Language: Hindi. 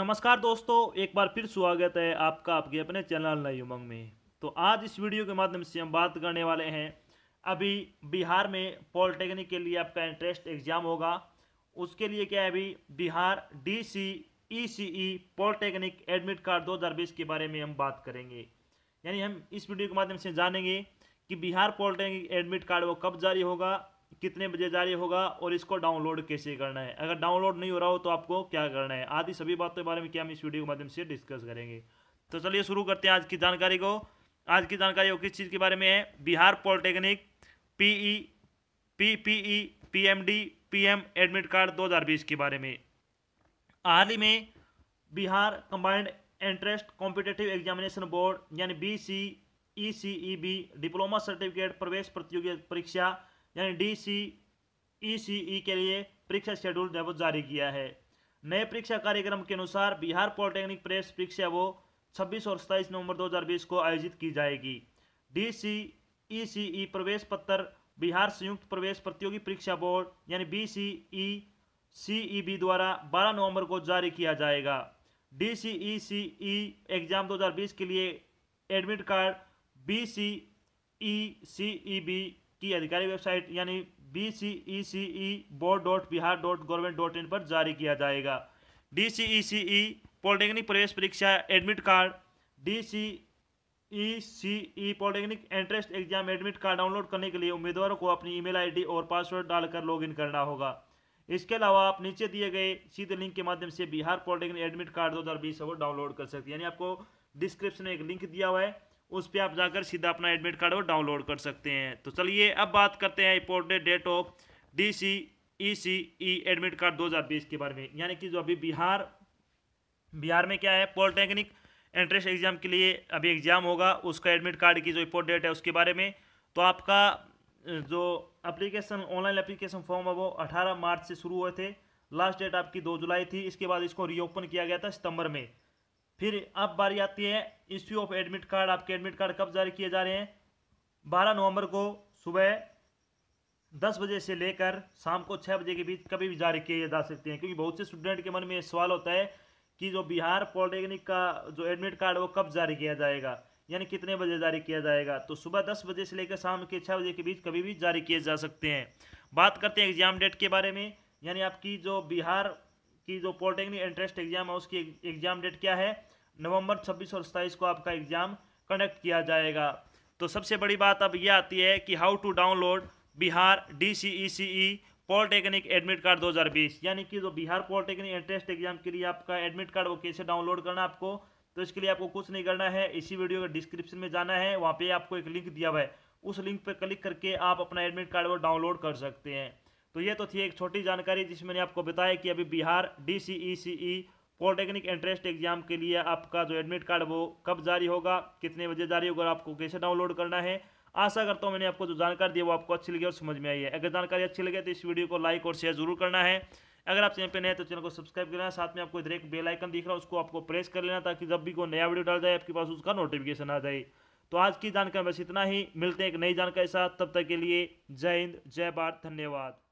नमस्कार दोस्तों एक बार फिर स्वागत है आपका आपके अपने चैनल नई उमंग में तो आज इस वीडियो के माध्यम से हम बात करने वाले हैं अभी बिहार में पॉलिटेक्निक के लिए आपका इंटरेस्ट एग्ज़ाम होगा उसके लिए क्या है अभी Bihar D C E C E polytechnic admit card दो हज़ार बीस के बारे में हम बात करेंगे यानी हम इस वीडियो के माध्यम से जानेंगे कि बिहार पॉलिटेक्निक एडमिट कार्ड वो कब जारी होगा कितने बजे जारी होगा और इसको डाउनलोड कैसे करना है अगर डाउनलोड नहीं हो रहा हो तो आपको क्या करना है आदि सभी बातों के बारे में क्या हम इस वीडियो के माध्यम से डिस्कस करेंगे तो चलिए शुरू करते हैं आज की जानकारी को आज की जानकारी किस चीज़ के बारे में है Bihar polytechnic P E P P E P M D P M admit card 2020 के बारे में हाल ही में Bihar combined entrance competitive examination board यानी B C E C E B diploma certificate प्रवेश प्रतियोगी परीक्षा यानी डी सी ई सी ई के लिए परीक्षा शेड्यूल ने जारी किया है नए परीक्षा कार्यक्रम के अनुसार बिहार पॉलिटेक्निक प्रेस परीक्षा वो 26 और 27 नवंबर 2020 को आयोजित की जाएगी डी सी ई सी ई प्रवेश पत्र बिहार संयुक्त प्रवेश प्रतियोगी परीक्षा बोर्ड यानी B C E C E B द्वारा 12 नवंबर को जारी किया जाएगा डी सी ई सी ई एग्जाम 2020 के लिए admit card B C E C E B की आधिकारिक वेबसाइट यानी B C E C E board dot Bihar dot government dot in पर जारी किया जाएगा D C E C E polytechnic प्रवेश परीक्षा admit card D C E C E polytechnic entrance exam admit card download करने के लिए उम्मीदवारों को अपनी ईमेल आईडी और पासवर्ड डालकर लॉगिन करना होगा इसके अलावा आप नीचे दिए गए सीधे लिंक के माध्यम से बिहार पॉलिटेक्निक एडमिट कार्ड दो हज़ार बीस डाउनलोड कर सकते हैं यानी आपको डिस्क्रिप्शन में एक लिंक दिया हुआ है उस पर आप जाकर सीधा अपना एडमिट कार्ड वो डाउनलोड कर सकते हैं तो चलिए अब बात करते हैं important date of D C E C E admit card 2020 के बारे में यानी कि जो अभी बिहार बिहार में क्या है पॉलिटेक्निक एंट्रेंस एग्ज़ाम के लिए अभी एग्ज़ाम होगा उसका एडमिट कार्ड की जो इम्पोर्ट डेट है उसके बारे में तो आपका जो अप्लीकेशन ऑनलाइन अप्लीकेशन फॉर्म है वो अठारह मार्च से शुरू हुए थे लास्ट डेट आपकी दो जुलाई थी इसके बाद इसको रीओपन किया गया था सितंबर में फिर अब बारी आती है इश्यू ऑफ एडमिट कार्ड आपके एडमिट कार्ड कब जारी किए जा रहे हैं बारह नवंबर को सुबह दस बजे से लेकर शाम को छः बजे के बीच कभी भी जारी किए जा सकते हैं क्योंकि बहुत से स्टूडेंट के मन में सवाल होता है कि जो बिहार पॉलिटेक्निक का जो एडमिट कार्ड वो कब जारी किया जाएगा यानी कितने बजे जारी किया जाएगा तो सुबह दस बजे से लेकर शाम के छः बजे के बीच कभी भी जारी किए जा सकते हैं बात करते हैं एग्जाम डेट के बारे में यानी आपकी जो बिहार की जो पॉलिटेक्निक एंट्रेंस एग्जाम है उसकी एग्जाम डेट क्या है नवंबर 26 और 27 को आपका एग्जाम कंडक्ट किया जाएगा तो सबसे बड़ी बात अब यह आती है कि how to download Bihar D C E C E polytechnic admit card 2020 यानी कि जो बिहार पॉलिटेक्निक एंट्रेंस एग्जाम के लिए आपका एडमिट कार्ड वो कैसे डाउनलोड करना आपको तो इसके लिए आपको कुछ नहीं करना है इसी वीडियो के डिस्क्रिप्शन में जाना है वहाँ पे आपको एक लिंक दिया हुआ है उस लिंक पर क्लिक करके आप अपना एडमिट कार्ड वो डाउनलोड कर सकते हैं तो ये तो थी एक छोटी जानकारी जिसमें मैंने आपको बताया कि अभी Bihar D C E C E polytechnic entrance exam के लिए आपका जो एडमिट कार्ड वो कब जारी होगा कितने बजे जारी होगा और आपको कैसे डाउनलोड करना है आशा करता हूँ मैंने आपको जो जानकारी दी वो आपको अच्छी लगी और समझ में आई है अगर जानकारी अच्छी लगे तो इस वीडियो को लाइक और शेयर जरूर करना है अगर आप चैनल पर नए तो चैनल को सब्सक्राइब करना साथ में आपको इधर एक बेल आइकन दिख रहा है उसको आपको प्रेस कर लेना ताकि जब भी कोई नया वीडियो डाल जाए आपके पास उसका नोटिफिकेशन आ जाए तो आज की जानकारी बस इतना ही मिलते हैं एक नई जानकारी साथ तब तक के लिए जय हिंद जय भारत धन्यवाद